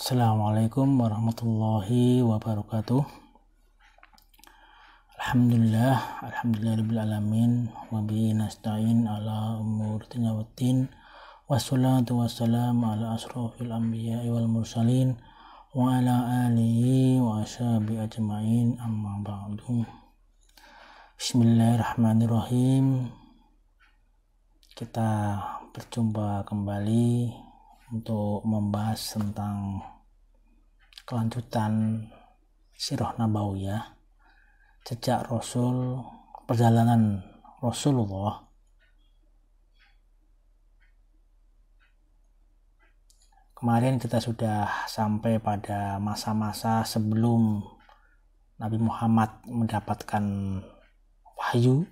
Assalamualaikum warahmatullahi wabarakatuh. Alhamdulillah, rabbil alamin wa bihi nasta'in ala umur waddin wassalatu wassalamu ala asrofil anbiya wal mursalin wa ala alihi wa ashabi ajmain amma ba'du. Bismillahirrahmanirrahim. Kita berjumpa kembali untuk membahas tentang kelanjutan Sirah Nabawiyah jejak Rasul perjalanan Rasulullah kemarin kita sudah sampai pada masa-masa sebelum Nabi Muhammad mendapatkan wahyu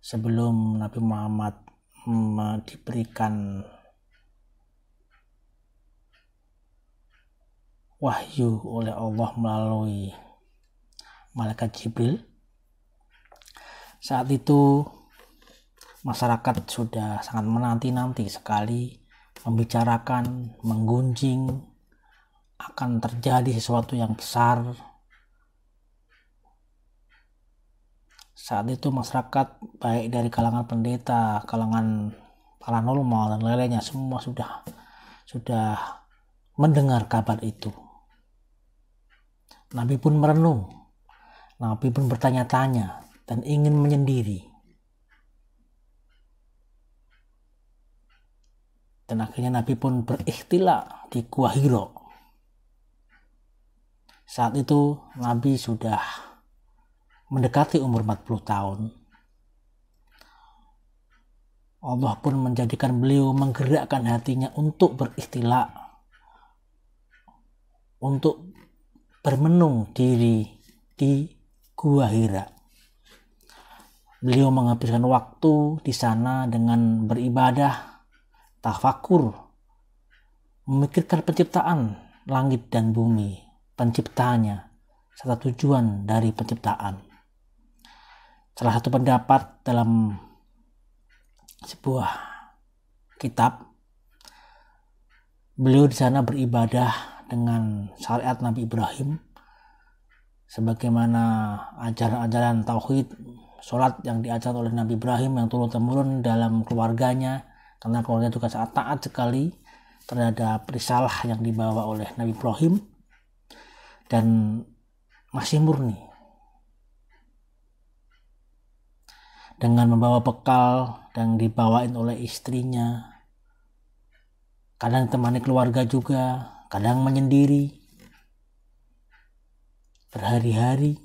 sebelum Nabi Muhammad mm, diberikan wahyu oleh Allah melalui malaikat Jibril. Saat itu masyarakat sudah sangat menanti-nanti sekali membicarakan, menggunjing akan terjadi sesuatu yang besar. Saat itu masyarakat baik dari kalangan pendeta, kalangan paranormal dan lain-lainnya semua sudah sudah mendengar kabar itu. Nabi pun merenung. Nabi pun bertanya-tanya dan ingin menyendiri. Dan akhirnya Nabi pun berikhtilak di Gua Hiro. Saat itu Nabi sudah mendekati umur 40 tahun. Allah pun menjadikan beliau menggerakkan hatinya untuk beristilah, untuk bermenung diri di Gua Hira. Beliau menghabiskan waktu di sana dengan beribadah, tafakur, memikirkan penciptaan langit dan bumi, penciptanya, serta tujuan dari penciptaan. Salah satu pendapat dalam sebuah kitab, beliau di sana beribadah dengan syariat Nabi Ibrahim sebagaimana ajaran-ajaran tauhid sholat yang diajar oleh Nabi Ibrahim yang turun temurun dalam keluarganya karena keluarga juga sangat taat sekali terhadap risalah yang dibawa oleh Nabi Ibrahim dan masih murni dengan membawa bekal dan dibawain oleh istrinya kadang temani keluarga juga kadang menyendiri berhari-hari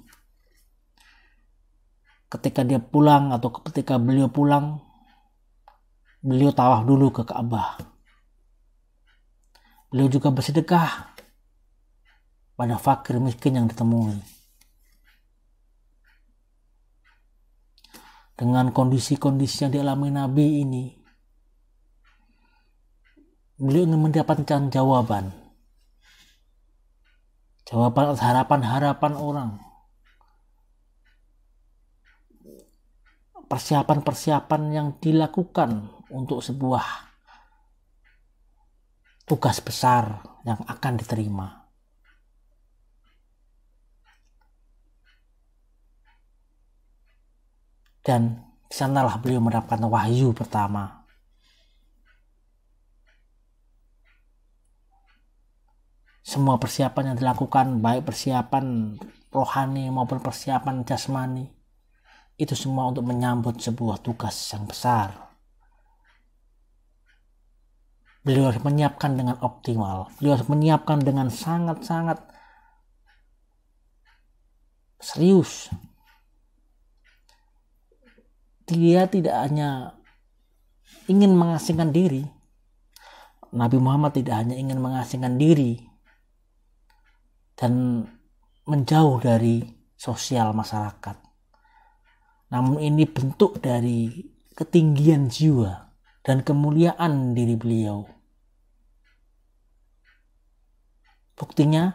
ketika dia pulang atau ketika beliau pulang beliau tawaf dulu ke Ka'bah beliau juga bersedekah pada fakir miskin yang ditemui dengan kondisi-kondisi yang dialami Nabi ini beliau ingin mendapatkan jawaban jawaban atas harapan-harapan orang persiapan-persiapan yang dilakukan untuk sebuah tugas besar yang akan diterima. Dan sanalah beliau mendapatkan wahyu pertama semua persiapan yang dilakukan baik persiapan rohani maupun persiapan jasmani itu semua untuk menyambut sebuah tugas yang besar beliau harus menyiapkan dengan optimal beliau harus menyiapkan dengan sangat-sangat serius dia tidak hanya ingin mengasingkan diri Nabi Muhammad tidak hanya ingin mengasingkan diri dan menjauh dari sosial masyarakat. Namun ini bentuk dari ketinggian jiwa dan kemuliaan diri beliau. Buktinya,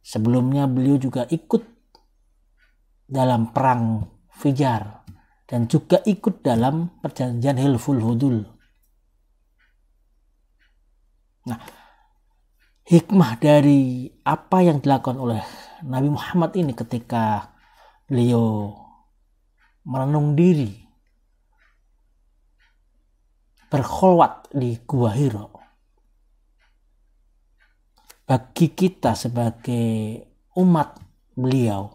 sebelumnya beliau juga ikut dalam perang Fijar dan juga ikut dalam perjanjian Hilful Hudul. Nah, hikmah dari apa yang dilakukan oleh Nabi Muhammad ini ketika beliau merenung diri berkholwat di Gua Hiro. Bagi kita sebagai umat beliau,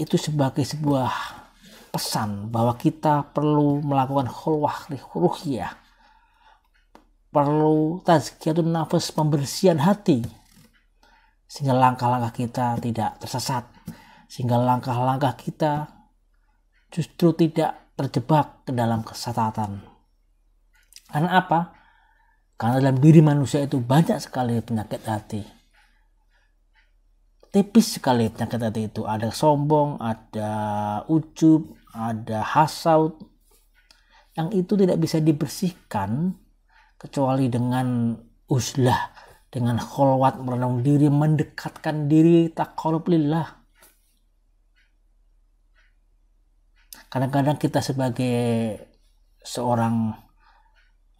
itu sebagai sebuah pesan bahwa kita perlu melakukan khulwah ruhiyah perlu tazkiyatun nafas pembersihan hati sehingga langkah-langkah kita tidak tersesat sehingga langkah-langkah kita justru tidak terjebak ke dalam kesesatan karena apa? karena dalam diri manusia itu banyak sekali penyakit hati tipis sekali penyakit hati itu ada sombong, ada ujub, ada hasaut yang itu tidak bisa dibersihkan kecuali dengan uslah dengan kholwat merenung diri mendekatkan diri takarub lillah kadang-kadang kita sebagai seorang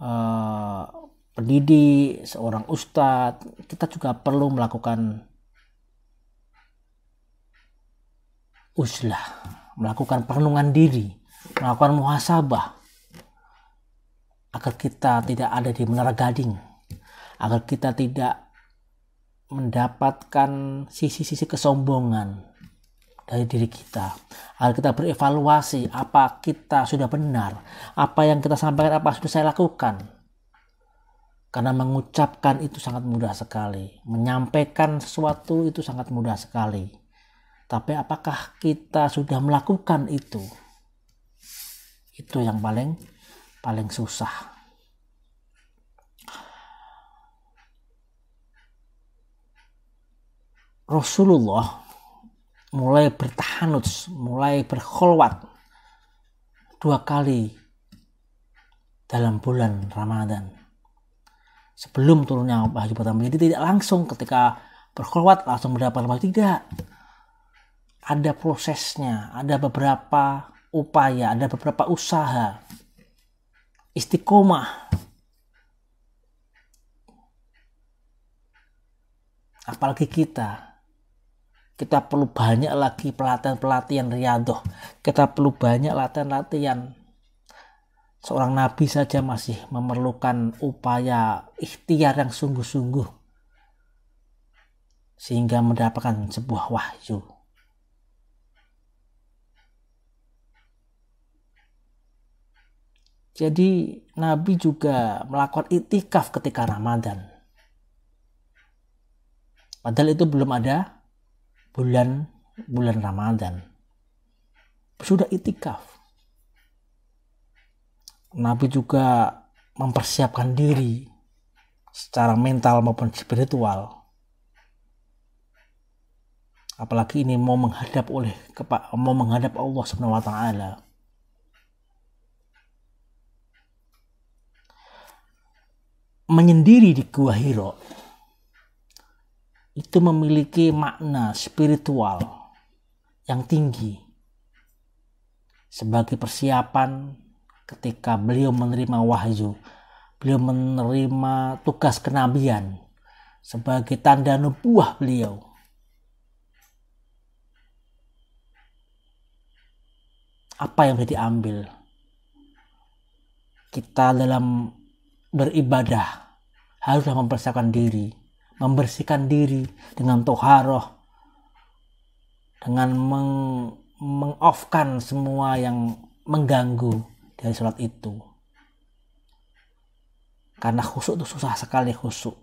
uh, pendidik seorang ustadz kita juga perlu melakukan uslah melakukan perenungan diri melakukan muhasabah agar kita tidak ada di menara gading, agar kita tidak mendapatkan sisi-sisi kesombongan dari diri kita, agar kita berevaluasi apa kita sudah benar, apa yang kita sampaikan, apa sudah saya lakukan. Karena mengucapkan itu sangat mudah sekali, menyampaikan sesuatu itu sangat mudah sekali. Tapi apakah kita sudah melakukan itu? Itu yang paling paling susah. Rasulullah mulai bertahanuts, mulai berkholwat dua kali dalam bulan Ramadan. Sebelum turunnya wahyu pertama, jadi tidak langsung ketika berkholwat langsung mendapat wahyu tidak. Ada prosesnya, ada beberapa upaya, ada beberapa usaha istiqomah. Apalagi kita, kita perlu banyak lagi pelatihan-pelatihan riadoh. Kita perlu banyak latihan-latihan. Seorang nabi saja masih memerlukan upaya ikhtiar yang sungguh-sungguh sehingga mendapatkan sebuah wahyu. Jadi Nabi juga melakukan itikaf ketika Ramadan. Padahal itu belum ada bulan bulan Ramadan. Sudah itikaf. Nabi juga mempersiapkan diri secara mental maupun spiritual. Apalagi ini mau menghadap oleh mau menghadap Allah Subhanahu wa taala menyendiri di Gua Hiro itu memiliki makna spiritual yang tinggi sebagai persiapan ketika beliau menerima wahyu beliau menerima tugas kenabian sebagai tanda nubuah beliau apa yang bisa diambil kita dalam beribadah haruslah mempersiapkan diri, membersihkan diri dengan toharoh, dengan meng mengoffkan semua yang mengganggu dari sholat itu. Karena khusuk itu susah sekali khusuk.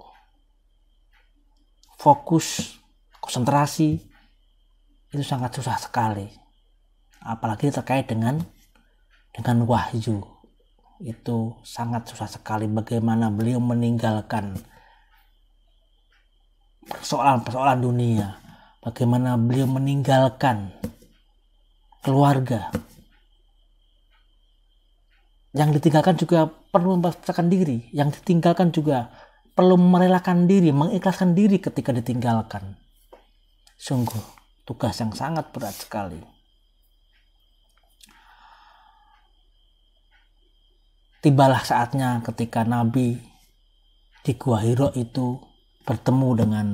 Fokus, konsentrasi itu sangat susah sekali. Apalagi terkait dengan dengan wahyu itu sangat susah sekali bagaimana beliau meninggalkan persoalan-persoalan dunia, bagaimana beliau meninggalkan keluarga. Yang ditinggalkan juga perlu memaksakan diri, yang ditinggalkan juga perlu merelakan diri, mengikhlaskan diri ketika ditinggalkan. Sungguh tugas yang sangat berat sekali. tibalah saatnya ketika Nabi di Gua Hiro itu bertemu dengan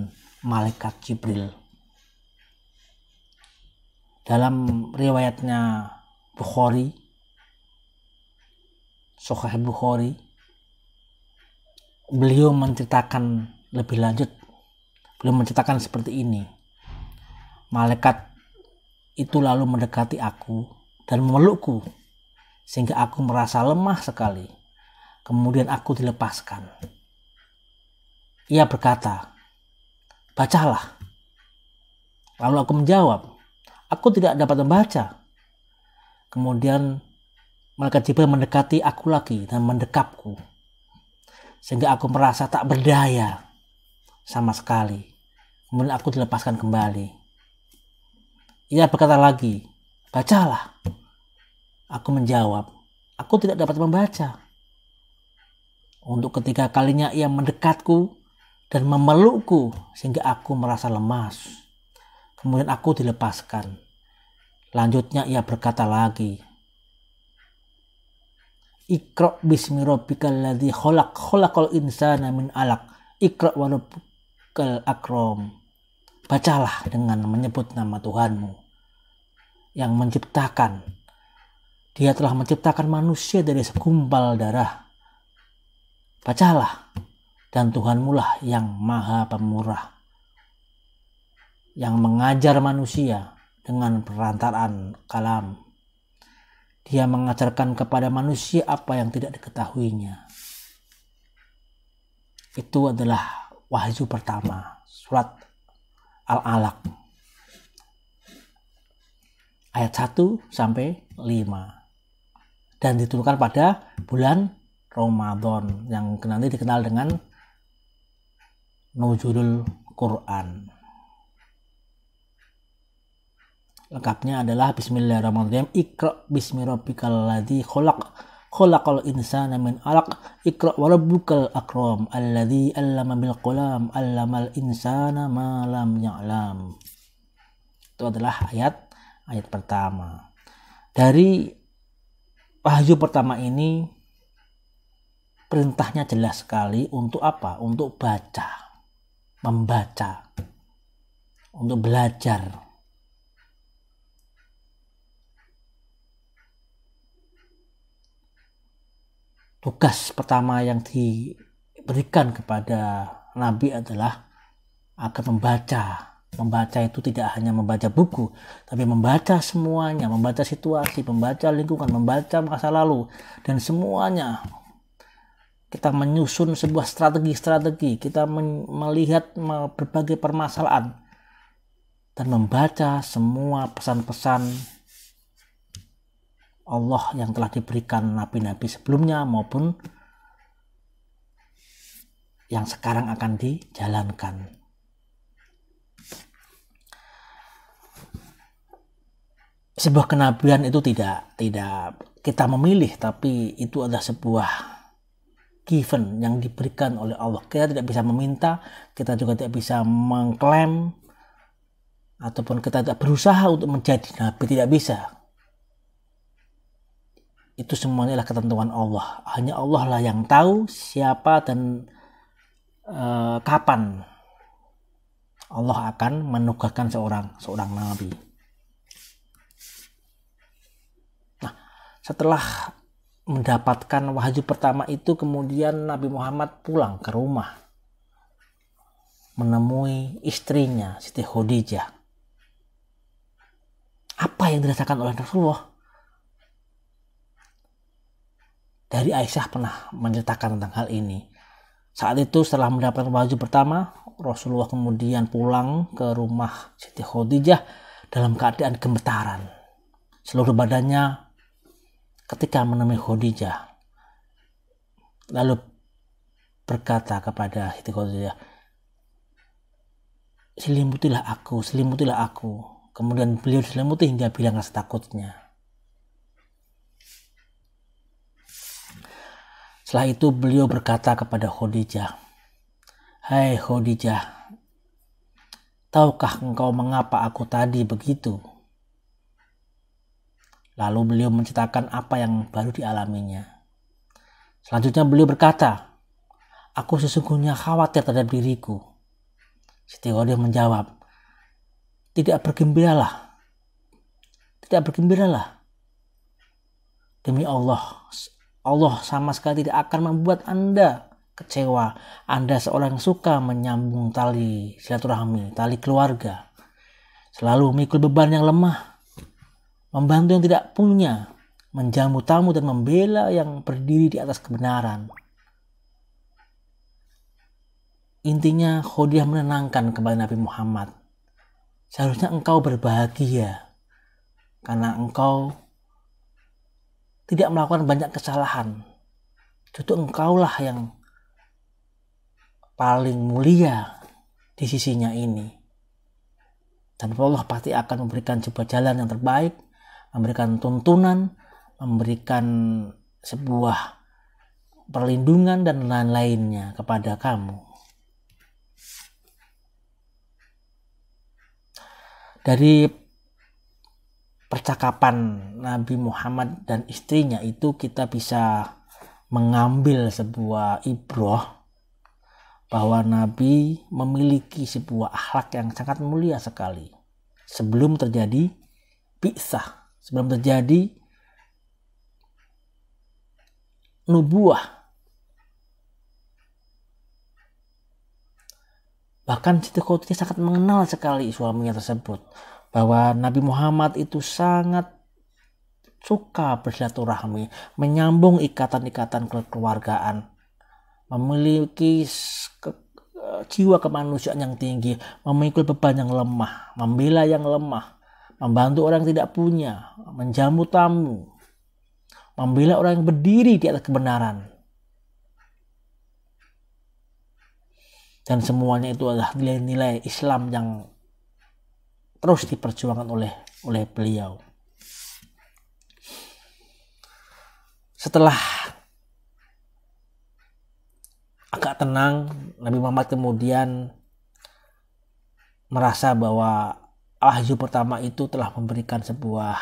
Malaikat Jibril. Dalam riwayatnya Bukhari, Sokhah Bukhari, beliau menceritakan lebih lanjut, beliau menceritakan seperti ini. Malaikat itu lalu mendekati aku dan memelukku sehingga aku merasa lemah sekali. Kemudian aku dilepaskan. Ia berkata, "Bacalah." Lalu aku menjawab, "Aku tidak dapat membaca." Kemudian mereka tiba mendekati aku lagi dan mendekapku. Sehingga aku merasa tak berdaya sama sekali. Kemudian aku dilepaskan kembali. Ia berkata lagi, "Bacalah." Aku menjawab, aku tidak dapat membaca. Untuk ketiga kalinya ia mendekatku dan memelukku sehingga aku merasa lemas. Kemudian aku dilepaskan. Lanjutnya ia berkata lagi. Ikra bismi rabbikal ladzi khalaq khalaqal insana min alaq. Ikra wa rabbikal akram. Bacalah dengan menyebut nama Tuhanmu yang menciptakan dia telah menciptakan manusia dari sekumpal darah. Bacalah, dan Tuhanmulah yang maha pemurah, yang mengajar manusia dengan perantaraan kalam. Dia mengajarkan kepada manusia apa yang tidak diketahuinya. Itu adalah wahyu pertama, surat Al-Alaq ayat 1 sampai 5 dan diturunkan pada bulan Ramadan yang nanti dikenal dengan Nuzulul Quran. Lengkapnya adalah Bismillahirrahmanirrahim. Iqra bismi rabbikal ladzi khalaq. Khalaqal insana min alaq. Iqra wa rabbukal akram. Alladzi 'allama bil qalam. 'Allamal insana ma lam ya'lam. Itu adalah ayat ayat pertama. Dari Wahyu pertama ini perintahnya jelas sekali untuk apa? Untuk baca, membaca, untuk belajar. Tugas pertama yang diberikan kepada Nabi adalah akan membaca Membaca itu tidak hanya membaca buku, tapi membaca semuanya, membaca situasi, membaca lingkungan, membaca masa lalu, dan semuanya. Kita menyusun sebuah strategi-strategi, kita melihat berbagai permasalahan, dan membaca semua pesan-pesan Allah yang telah diberikan nabi-nabi sebelumnya maupun yang sekarang akan dijalankan. sebuah kenabian itu tidak tidak kita memilih tapi itu adalah sebuah given yang diberikan oleh Allah kita tidak bisa meminta kita juga tidak bisa mengklaim ataupun kita tidak berusaha untuk menjadi nabi tidak bisa itu semuanya adalah ketentuan Allah hanya Allah lah yang tahu siapa dan e, kapan Allah akan menugaskan seorang seorang nabi setelah mendapatkan wahyu pertama itu kemudian Nabi Muhammad pulang ke rumah menemui istrinya Siti Khadijah. Apa yang dirasakan oleh Rasulullah? Dari Aisyah pernah menceritakan tentang hal ini. Saat itu setelah mendapatkan wahyu pertama, Rasulullah kemudian pulang ke rumah Siti Khadijah dalam keadaan gemetaran. Seluruh badannya ketika menemui Khadijah lalu berkata kepada Siti Khadijah selimutilah aku selimutilah aku kemudian beliau selimuti hingga bilang rasa takutnya setelah itu beliau berkata kepada Khadijah Hai Khadijah tahukah engkau mengapa aku tadi begitu Lalu beliau menceritakan apa yang baru dialaminya. Selanjutnya beliau berkata, Aku sesungguhnya khawatir terhadap diriku. Siti Khadijah menjawab, Tidak bergembiralah. Tidak bergembiralah. Demi Allah, Allah sama sekali tidak akan membuat Anda kecewa. Anda seorang yang suka menyambung tali silaturahmi, tali keluarga. Selalu mikul beban yang lemah membantu yang tidak punya, menjamu tamu dan membela yang berdiri di atas kebenaran. Intinya Khadijah menenangkan kepada Nabi Muhammad. Seharusnya engkau berbahagia karena engkau tidak melakukan banyak kesalahan. Justru engkaulah yang paling mulia di sisinya ini. Dan Allah pasti akan memberikan sebuah jalan yang terbaik memberikan tuntunan, memberikan sebuah perlindungan dan lain-lainnya kepada kamu. Dari percakapan Nabi Muhammad dan istrinya itu kita bisa mengambil sebuah ibroh bahwa Nabi memiliki sebuah akhlak yang sangat mulia sekali sebelum terjadi pisah sebelum terjadi nubuah. Bahkan Siti Khotijah sangat mengenal sekali suaminya tersebut bahwa Nabi Muhammad itu sangat suka bersilaturahmi, menyambung ikatan-ikatan kekeluargaan, memiliki ke eh, jiwa kemanusiaan yang tinggi, memikul beban yang lemah, membela yang lemah, membantu orang yang tidak punya, menjamu tamu, membela orang yang berdiri di atas kebenaran. Dan semuanya itu adalah nilai-nilai Islam yang terus diperjuangkan oleh oleh beliau. Setelah agak tenang, Nabi Muhammad kemudian merasa bahwa wahyu pertama itu telah memberikan sebuah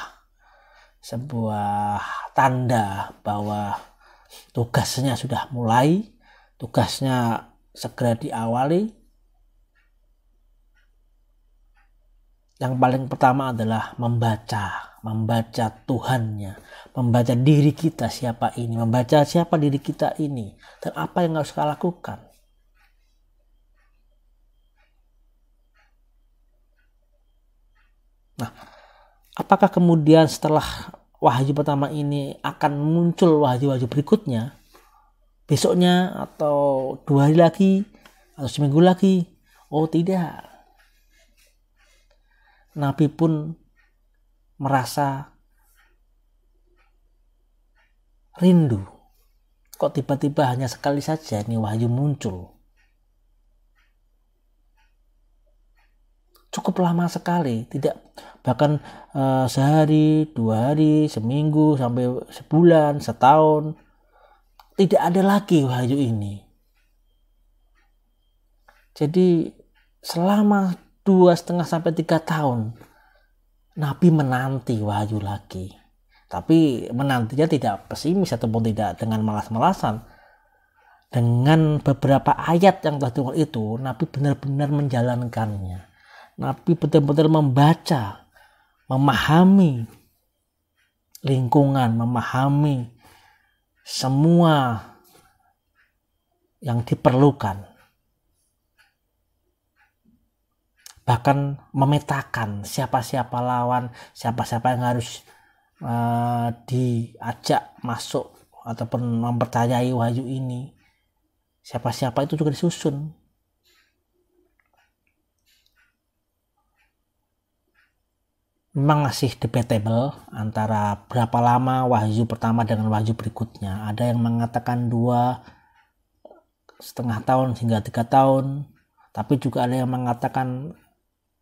sebuah tanda bahwa tugasnya sudah mulai, tugasnya segera diawali. Yang paling pertama adalah membaca, membaca Tuhannya, membaca diri kita siapa ini, membaca siapa diri kita ini, dan apa yang harus kita lakukan. Nah, apakah kemudian setelah wahyu pertama ini akan muncul wahyu-wahyu berikutnya besoknya atau dua hari lagi atau seminggu lagi? Oh tidak. Nabi pun merasa rindu. Kok tiba-tiba hanya sekali saja ini wahyu muncul? cukup lama sekali tidak bahkan uh, sehari dua hari seminggu sampai sebulan setahun tidak ada lagi wahyu ini jadi selama dua setengah sampai tiga tahun Nabi menanti wahyu lagi tapi menantinya tidak pesimis ataupun tidak dengan malas-malasan dengan beberapa ayat yang telah itu Nabi benar-benar menjalankannya Nabi betul-betul membaca, memahami lingkungan, memahami semua yang diperlukan. Bahkan memetakan siapa-siapa lawan, siapa-siapa yang harus uh, diajak masuk ataupun mempercayai wahyu ini. Siapa-siapa itu juga disusun memang masih debatable antara berapa lama wahyu pertama dengan wahyu berikutnya. Ada yang mengatakan dua setengah tahun hingga tiga tahun, tapi juga ada yang mengatakan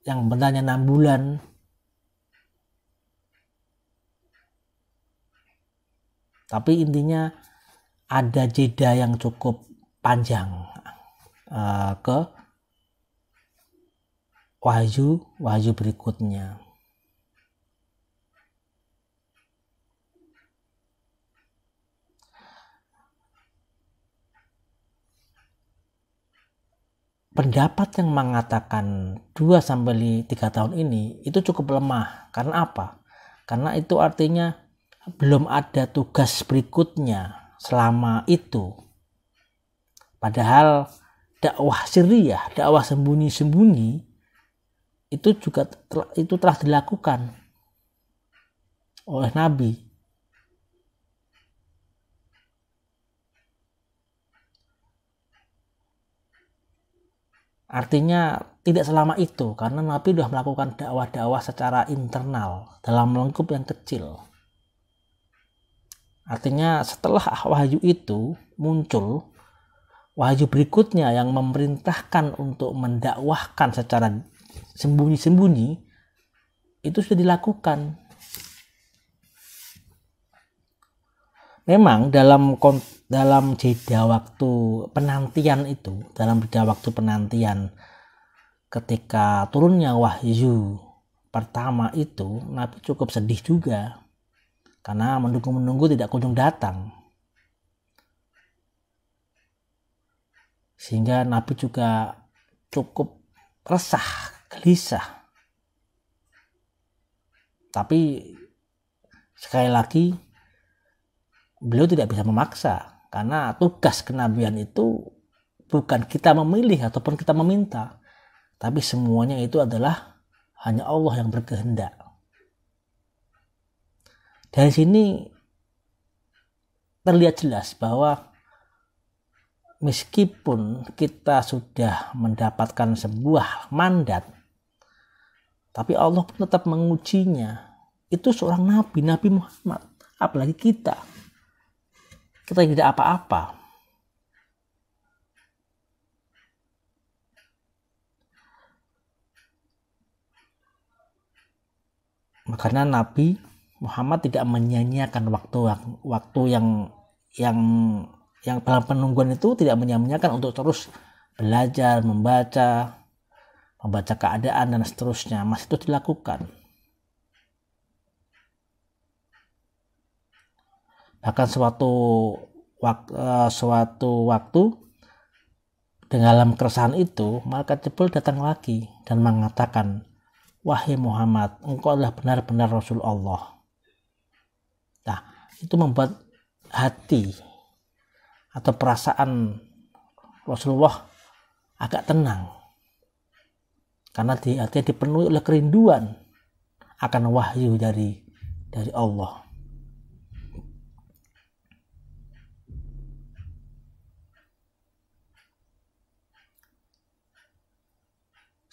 yang benarnya enam bulan. Tapi intinya ada jeda yang cukup panjang uh, ke wahyu wahyu berikutnya. pendapat yang mengatakan 2 sampai 3 tahun ini itu cukup lemah. Karena apa? Karena itu artinya belum ada tugas berikutnya selama itu. Padahal dakwah sirriyah, dakwah sembunyi-sembunyi itu juga itu telah dilakukan oleh Nabi Artinya tidak selama itu karena Nabi sudah melakukan dakwah-dakwah secara internal dalam lengkup yang kecil. Artinya setelah wahyu itu muncul wahyu berikutnya yang memerintahkan untuk mendakwahkan secara sembunyi-sembunyi itu sudah dilakukan. Memang dalam dalam jeda waktu penantian itu dalam jeda waktu penantian ketika turunnya wahyu pertama itu Nabi cukup sedih juga karena menunggu-menunggu tidak kunjung datang sehingga Nabi juga cukup resah gelisah tapi sekali lagi beliau tidak bisa memaksa karena tugas kenabian itu bukan kita memilih ataupun kita meminta, tapi semuanya itu adalah hanya Allah yang berkehendak. Dari sini terlihat jelas bahwa meskipun kita sudah mendapatkan sebuah mandat, tapi Allah pun tetap mengujinya. Itu seorang nabi, Nabi Muhammad, apalagi kita kita tidak apa-apa. karena Nabi Muhammad tidak menyanyiakan waktu waktu yang yang yang dalam penungguan itu tidak menyanyiakan untuk terus belajar, membaca, membaca keadaan dan seterusnya masih itu dilakukan. bahkan eh, suatu waktu, suatu waktu dengan dalam keresahan itu maka Jibril datang lagi dan mengatakan wahai Muhammad engkau adalah benar-benar Rasul Allah nah itu membuat hati atau perasaan Rasulullah agak tenang karena di hati dipenuhi oleh kerinduan akan wahyu dari dari Allah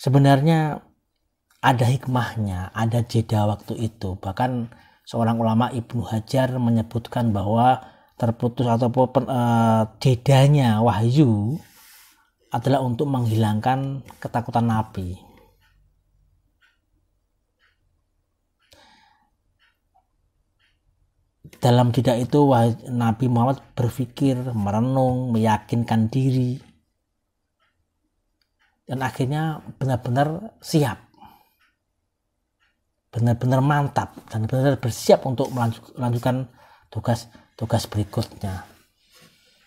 Sebenarnya ada hikmahnya, ada jeda waktu itu. Bahkan seorang ulama Ibnu Hajar menyebutkan bahwa terputus atau uh, jedanya wahyu adalah untuk menghilangkan ketakutan nabi. Dalam jeda itu Nabi Muhammad berpikir, merenung, meyakinkan diri, dan akhirnya benar-benar siap benar-benar mantap dan benar-benar bersiap untuk melanjutkan tugas-tugas berikutnya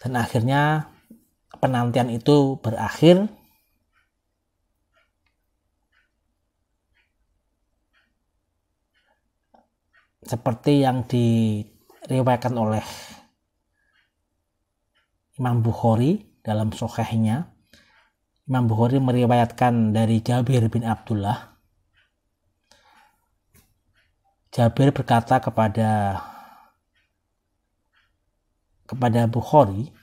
dan akhirnya penantian itu berakhir seperti yang diriwayatkan oleh Imam Bukhari dalam sokehnya Imam Bukhari meriwayatkan dari Jabir bin Abdullah. Jabir berkata kepada kepada Bukhari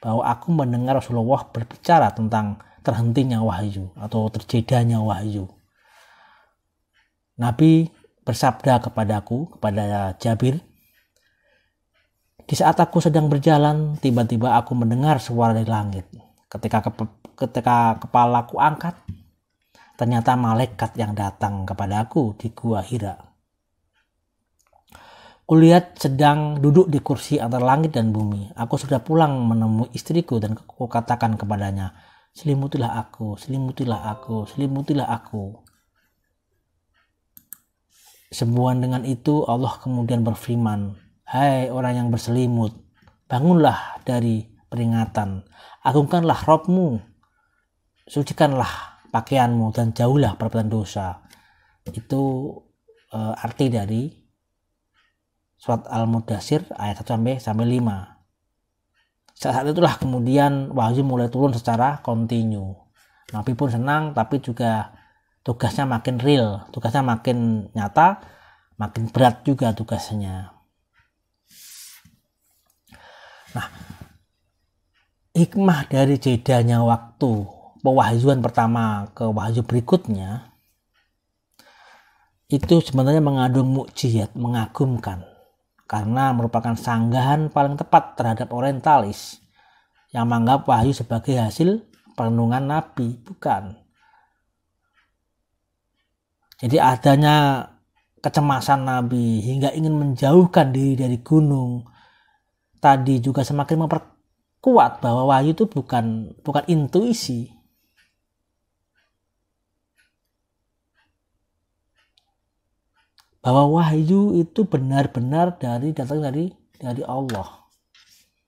bahwa aku mendengar Rasulullah berbicara tentang terhentinya wahyu atau terjedanya wahyu. Nabi bersabda kepadaku, kepada Jabir, di saat aku sedang berjalan, tiba-tiba aku mendengar suara dari langit Ketika ke, ketika kepalaku angkat, ternyata malaikat yang datang kepadaku di gua Hira. Kulihat sedang duduk di kursi antara langit dan bumi. Aku sudah pulang menemui istriku dan aku katakan kepadanya, selimutilah aku, selimutilah aku, selimutilah aku. Sembuhan dengan itu Allah kemudian berfirman, Hai orang yang berselimut, bangunlah dari peringatan. Agungkanlah robmu, sucikanlah pakaianmu, dan jauhlah perbuatan dosa. Itu e, arti dari surat Al-Mudasir ayat 1 sampai, sampai 5. Saat, saat itulah kemudian wahyu mulai turun secara kontinu. Nabi pun senang tapi juga tugasnya makin real, tugasnya makin nyata, makin berat juga tugasnya. Nah, hikmah dari jedanya waktu pewahyuan pertama ke wahyu berikutnya itu sebenarnya mengandung mukjizat mengagumkan karena merupakan sanggahan paling tepat terhadap orientalis yang menganggap wahyu sebagai hasil perenungan nabi bukan jadi adanya kecemasan Nabi hingga ingin menjauhkan diri dari gunung tadi juga semakin memper, kuat bahwa wahyu itu bukan bukan intuisi. Bahwa wahyu itu benar-benar dari datang dari dari Allah.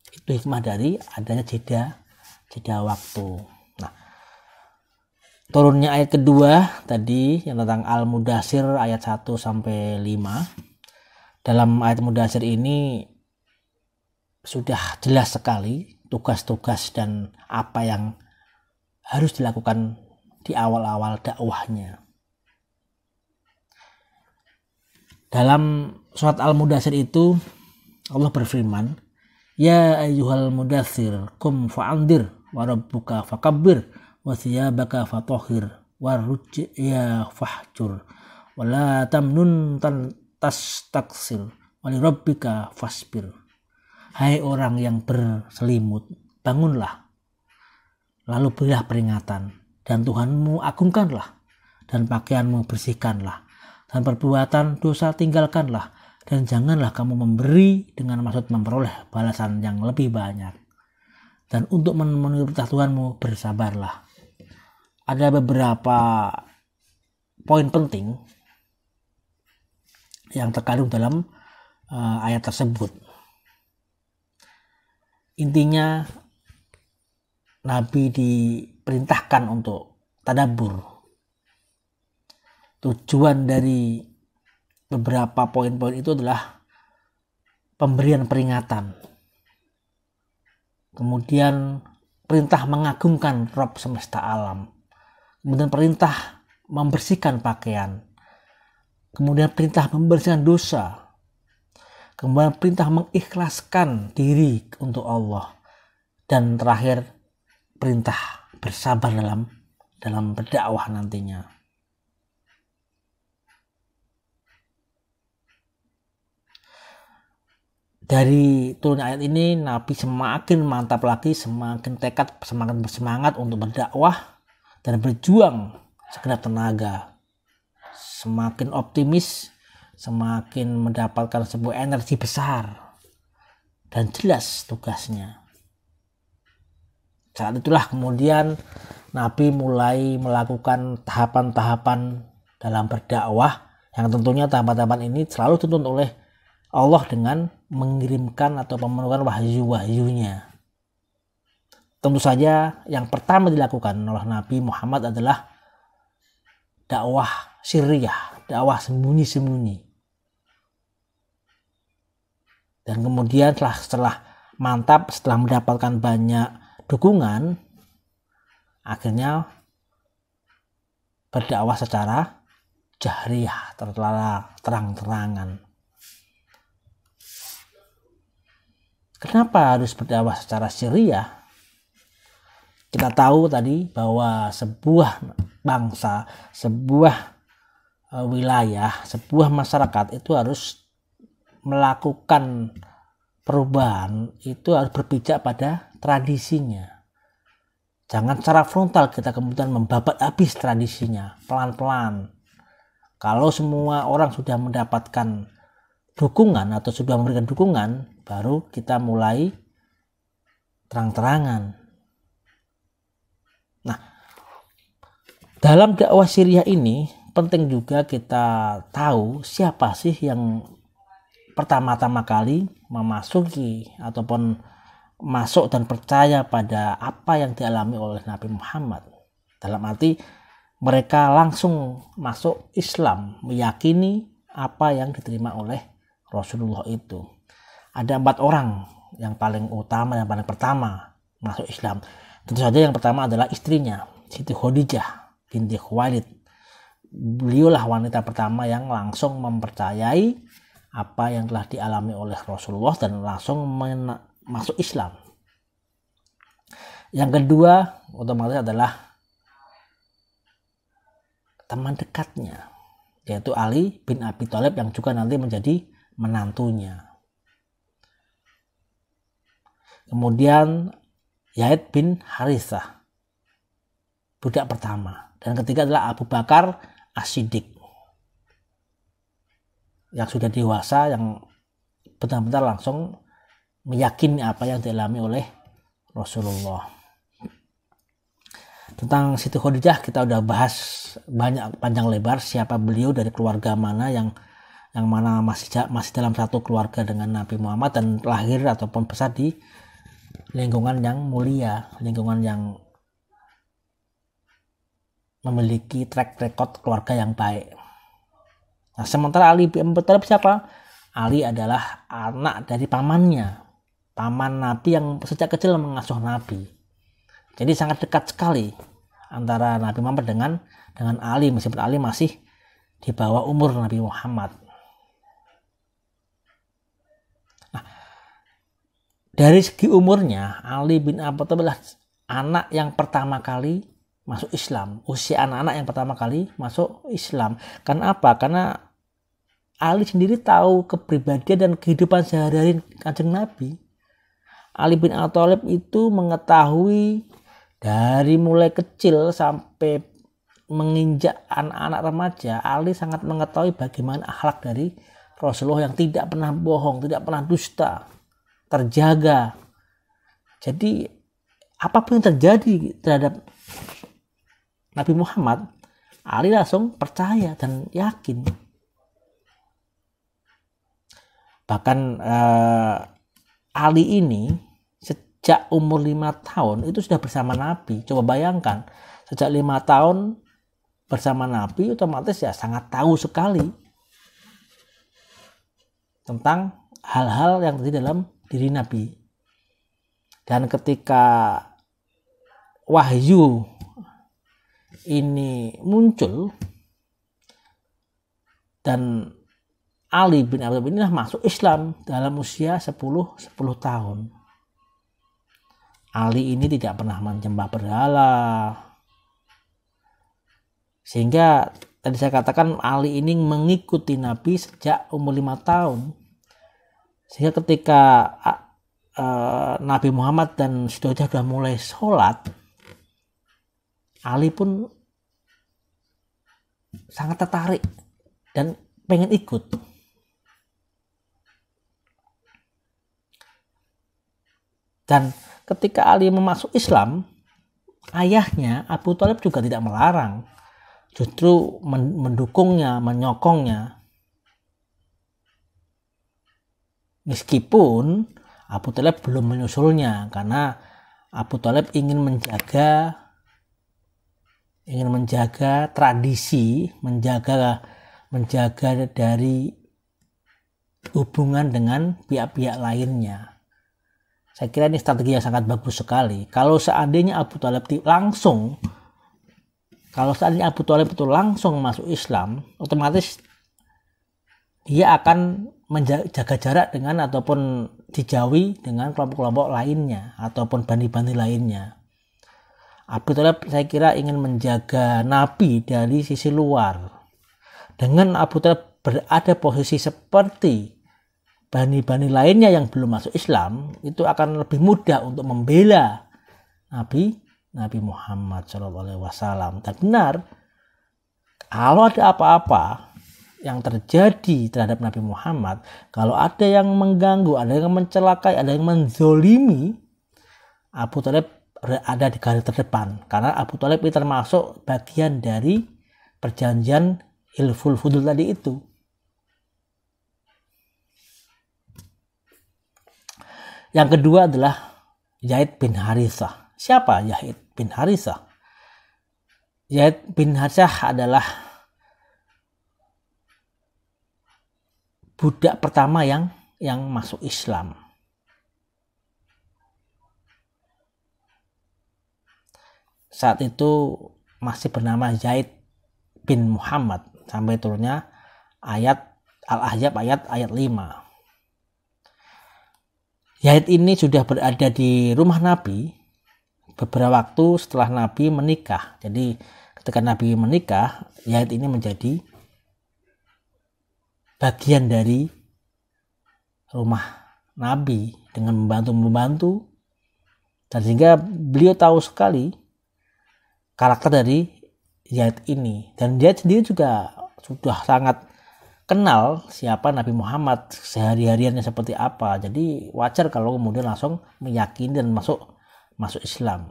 Itu hikmah dari adanya jeda jeda waktu. Nah, turunnya ayat kedua tadi yang tentang Al-Mudasir ayat 1 sampai 5. Dalam ayat Mudasir ini sudah jelas sekali tugas-tugas dan apa yang harus dilakukan di awal-awal dakwahnya. Dalam surat Al-Mudathir itu Allah berfirman, "Ya ayyuhal mudathir, kum fa'andir wa rabbuka fakabbir wa thiyabaka fatahhir wa rujya fahjur wa la tamnun tastaksil wa li rabbika fasbir." Hai orang yang berselimut, bangunlah. Lalu berilah peringatan, dan Tuhanmu agungkanlah, dan pakaianmu bersihkanlah, dan perbuatan dosa tinggalkanlah, dan janganlah kamu memberi dengan maksud memperoleh balasan yang lebih banyak. Dan untuk memenuhi perintah Tuhanmu, bersabarlah. Ada beberapa poin penting yang terkandung dalam uh, ayat tersebut intinya Nabi diperintahkan untuk tadabur. Tujuan dari beberapa poin-poin itu adalah pemberian peringatan. Kemudian perintah mengagungkan Rob semesta alam. Kemudian perintah membersihkan pakaian. Kemudian perintah membersihkan dosa. Kemudian perintah mengikhlaskan diri untuk Allah. Dan terakhir perintah bersabar dalam dalam berdakwah nantinya. dari turun ayat ini Nabi semakin mantap lagi, semakin tekad, semakin bersemangat untuk berdakwah dan berjuang segenap tenaga. Semakin optimis semakin mendapatkan sebuah energi besar dan jelas tugasnya. Saat itulah kemudian Nabi mulai melakukan tahapan-tahapan dalam berdakwah yang tentunya tahapan-tahapan ini selalu dituntun oleh Allah dengan mengirimkan atau memerlukan wahyu-wahyunya. Tentu saja yang pertama dilakukan oleh Nabi Muhammad adalah dakwah syiriah, dakwah sembunyi-sembunyi dan kemudian setelah setelah mantap setelah mendapatkan banyak dukungan akhirnya berdakwah secara jahriyah terang-terangan kenapa harus berdakwah secara syria? kita tahu tadi bahwa sebuah bangsa sebuah e, wilayah sebuah masyarakat itu harus melakukan perubahan itu harus berpijak pada tradisinya. Jangan secara frontal kita kemudian membabat habis tradisinya, pelan-pelan. Kalau semua orang sudah mendapatkan dukungan atau sudah memberikan dukungan, baru kita mulai terang-terangan. Nah, dalam dakwah Syria ini penting juga kita tahu siapa sih yang pertama-tama kali memasuki ataupun masuk dan percaya pada apa yang dialami oleh Nabi Muhammad. Dalam arti mereka langsung masuk Islam, meyakini apa yang diterima oleh Rasulullah itu. Ada empat orang yang paling utama yang paling pertama masuk Islam. Tentu saja yang pertama adalah istrinya, Siti Khadijah binti Khuwailid. Beliulah wanita pertama yang langsung mempercayai apa yang telah dialami oleh Rasulullah dan langsung masuk Islam. Yang kedua otomatis adalah teman dekatnya yaitu Ali bin Abi Thalib yang juga nanti menjadi menantunya. Kemudian Yaid bin Harisah budak pertama dan ketiga adalah Abu Bakar Siddiq yang sudah dewasa yang benar-benar langsung meyakini apa yang dialami oleh Rasulullah. Tentang Siti Khadijah kita udah bahas banyak panjang lebar siapa beliau dari keluarga mana yang yang mana masih masih dalam satu keluarga dengan Nabi Muhammad dan lahir ataupun besar di lingkungan yang mulia, lingkungan yang memiliki track record keluarga yang baik. Nah, sementara Ali bin Abi Thalib siapa? Ali adalah anak dari pamannya. Paman Nabi yang sejak kecil mengasuh Nabi. Jadi sangat dekat sekali antara Nabi Muhammad dengan dengan Ali meskipun Ali masih di bawah umur Nabi Muhammad. Nah, dari segi umurnya Ali bin Abi Thalib adalah anak yang pertama kali masuk Islam, usia anak-anak yang pertama kali masuk Islam. Karena apa? Karena Ali sendiri tahu kepribadian dan kehidupan sehari-hari kanjeng Nabi. Ali bin Abi Thalib itu mengetahui dari mulai kecil sampai menginjak anak-anak remaja, Ali sangat mengetahui bagaimana akhlak dari Rasulullah yang tidak pernah bohong, tidak pernah dusta, terjaga. Jadi apapun yang terjadi terhadap Nabi Muhammad, Ali langsung percaya dan yakin Bahkan uh, Ali ini sejak umur lima tahun itu sudah bersama Nabi. Coba bayangkan, sejak lima tahun bersama Nabi otomatis ya sangat tahu sekali tentang hal-hal yang terjadi dalam diri Nabi. Dan ketika wahyu ini muncul dan Ali bin Abi Thalib inilah masuk Islam dalam usia 10 10 tahun. Ali ini tidak pernah menyembah berhala. Sehingga tadi saya katakan Ali ini mengikuti Nabi sejak umur 5 tahun. Sehingga ketika uh, Nabi Muhammad dan Sidoja sudah mulai sholat, Ali pun sangat tertarik dan pengen ikut. Dan ketika Ali memasuk Islam, ayahnya Abu Talib juga tidak melarang, justru mendukungnya, menyokongnya. Meskipun Abu Talib belum menyusulnya karena Abu Talib ingin menjaga ingin menjaga tradisi, menjaga menjaga dari hubungan dengan pihak-pihak lainnya. Saya kira ini strategi yang sangat bagus sekali. Kalau seandainya Abu Talib langsung, kalau seandainya Abu Talib itu langsung masuk Islam, otomatis dia akan menjaga jarak dengan ataupun dijauhi dengan kelompok-kelompok lainnya ataupun bandi-bandi lainnya. Abu Talib saya kira ingin menjaga Nabi dari sisi luar. Dengan Abu Talib berada posisi seperti bani-bani lainnya yang belum masuk Islam itu akan lebih mudah untuk membela Nabi Nabi Muhammad Shallallahu Alaihi Wasallam. Dan benar, kalau ada apa-apa yang terjadi terhadap Nabi Muhammad, kalau ada yang mengganggu, ada yang mencelakai, ada yang menzolimi, Abu Talib ada di garis terdepan karena Abu Talib ini termasuk bagian dari perjanjian Ilful Fudul tadi itu Yang kedua adalah Yahid bin Harithah. Siapa Yahid bin Harithah? Yahid bin Harithah adalah budak pertama yang yang masuk Islam. Saat itu masih bernama Zaid bin Muhammad sampai turunnya ayat Al-Ahzab ayat ayat 5. Yahid ini sudah berada di rumah Nabi beberapa waktu setelah Nabi menikah. Jadi ketika Nabi menikah, Yahid ini menjadi bagian dari rumah Nabi dengan membantu-membantu dan sehingga beliau tahu sekali karakter dari Yahid ini dan dia sendiri juga sudah sangat kenal siapa Nabi Muhammad sehari-hariannya seperti apa. Jadi wajar kalau kemudian langsung meyakini dan masuk masuk Islam.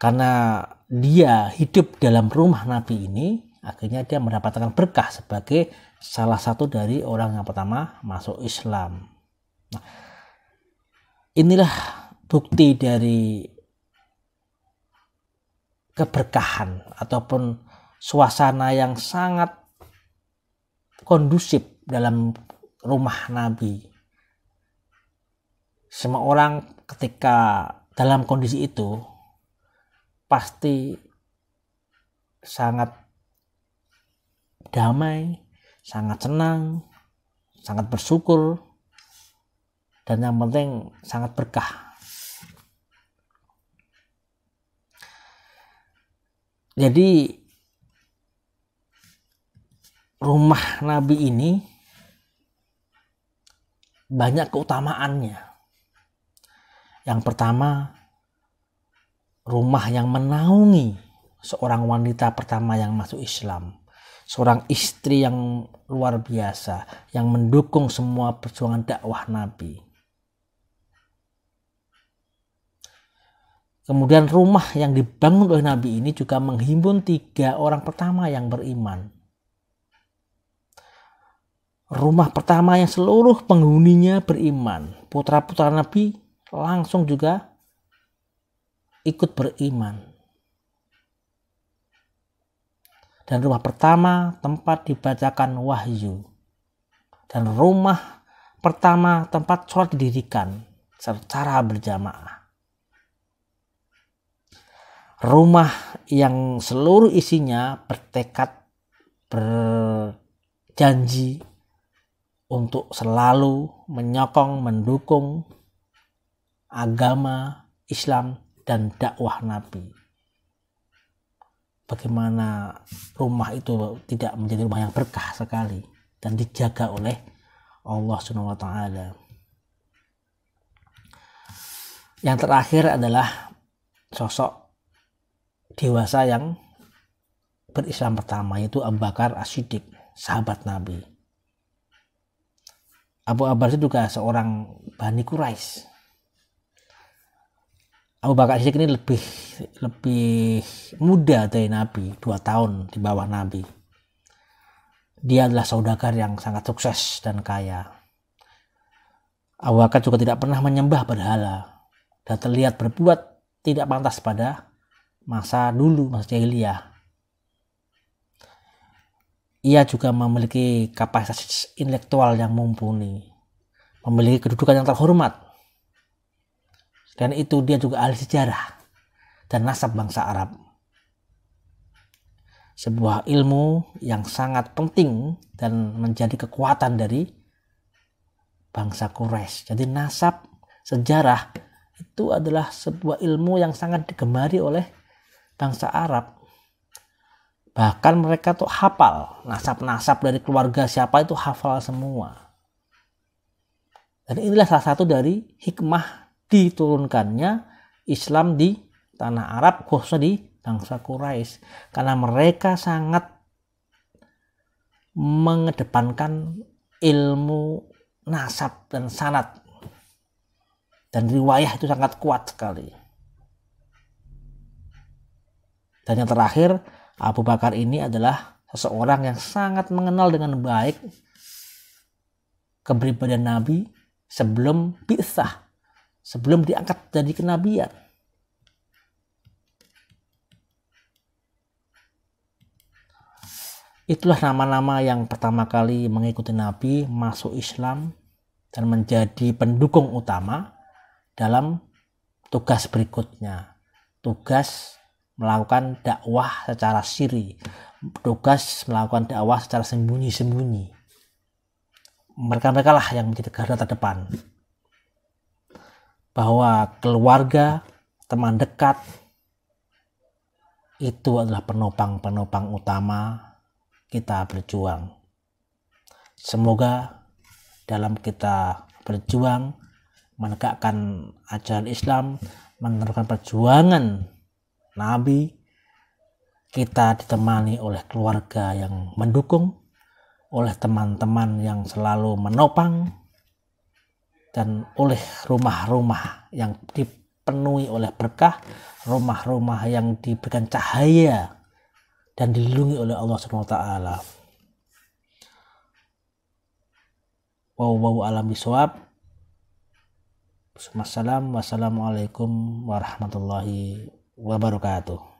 Karena dia hidup dalam rumah Nabi ini, akhirnya dia mendapatkan berkah sebagai salah satu dari orang yang pertama masuk Islam. Nah, inilah bukti dari keberkahan ataupun suasana yang sangat kondusif dalam rumah Nabi. Semua orang ketika dalam kondisi itu pasti sangat damai, sangat senang, sangat bersyukur, dan yang penting sangat berkah Jadi rumah Nabi ini banyak keutamaannya. Yang pertama, rumah yang menaungi seorang wanita pertama yang masuk Islam, seorang istri yang luar biasa yang mendukung semua perjuangan dakwah Nabi. Kemudian rumah yang dibangun oleh Nabi ini juga menghimpun tiga orang pertama yang beriman. Rumah pertama yang seluruh penghuninya beriman. Putra-putra Nabi langsung juga ikut beriman. Dan rumah pertama tempat dibacakan wahyu. Dan rumah pertama tempat sholat didirikan secara berjamaah rumah yang seluruh isinya bertekad berjanji untuk selalu menyokong mendukung agama Islam dan dakwah Nabi bagaimana rumah itu tidak menjadi rumah yang berkah sekali dan dijaga oleh Allah Subhanahu wa taala. Yang terakhir adalah sosok dewasa yang berislam pertama yaitu Abu Bakar As-Siddiq, sahabat Nabi. Abu Abbas itu juga seorang Bani Quraisy. Abu Bakar As-Siddiq ini lebih lebih muda dari Nabi, dua tahun di bawah Nabi. Dia adalah saudagar yang sangat sukses dan kaya. Abu Bakar juga tidak pernah menyembah berhala dan terlihat berbuat tidak pantas pada masa dulu masa jahiliyah ia juga memiliki kapasitas intelektual yang mumpuni memiliki kedudukan yang terhormat dan itu dia juga ahli sejarah dan nasab bangsa Arab sebuah ilmu yang sangat penting dan menjadi kekuatan dari bangsa Quraisy. Jadi nasab sejarah itu adalah sebuah ilmu yang sangat digemari oleh bangsa Arab bahkan mereka tuh hafal nasab-nasab dari keluarga siapa itu hafal semua dan inilah salah satu dari hikmah diturunkannya Islam di tanah Arab khususnya di bangsa Quraisy karena mereka sangat mengedepankan ilmu nasab dan sanat dan riwayah itu sangat kuat sekali dan yang terakhir, Abu Bakar ini adalah seseorang yang sangat mengenal dengan baik kepribadian Nabi sebelum pisah, sebelum diangkat jadi kenabian. Itulah nama-nama yang pertama kali mengikuti Nabi masuk Islam dan menjadi pendukung utama dalam tugas berikutnya, tugas melakukan dakwah secara siri, tugas melakukan dakwah secara sembunyi-sembunyi. Mereka-mereka lah yang menjadi garda terdepan. Bahwa keluarga, teman dekat, itu adalah penopang-penopang utama kita berjuang. Semoga dalam kita berjuang menegakkan ajaran Islam, meneruskan perjuangan nabi, kita ditemani oleh keluarga yang mendukung, oleh teman-teman yang selalu menopang, dan oleh rumah-rumah yang dipenuhi oleh berkah, rumah-rumah yang diberikan cahaya dan dilindungi oleh Allah Subhanahu wa taala. alam biswab. Wassalamualaikum warahmatullahi wabarakatuh wabarakatuh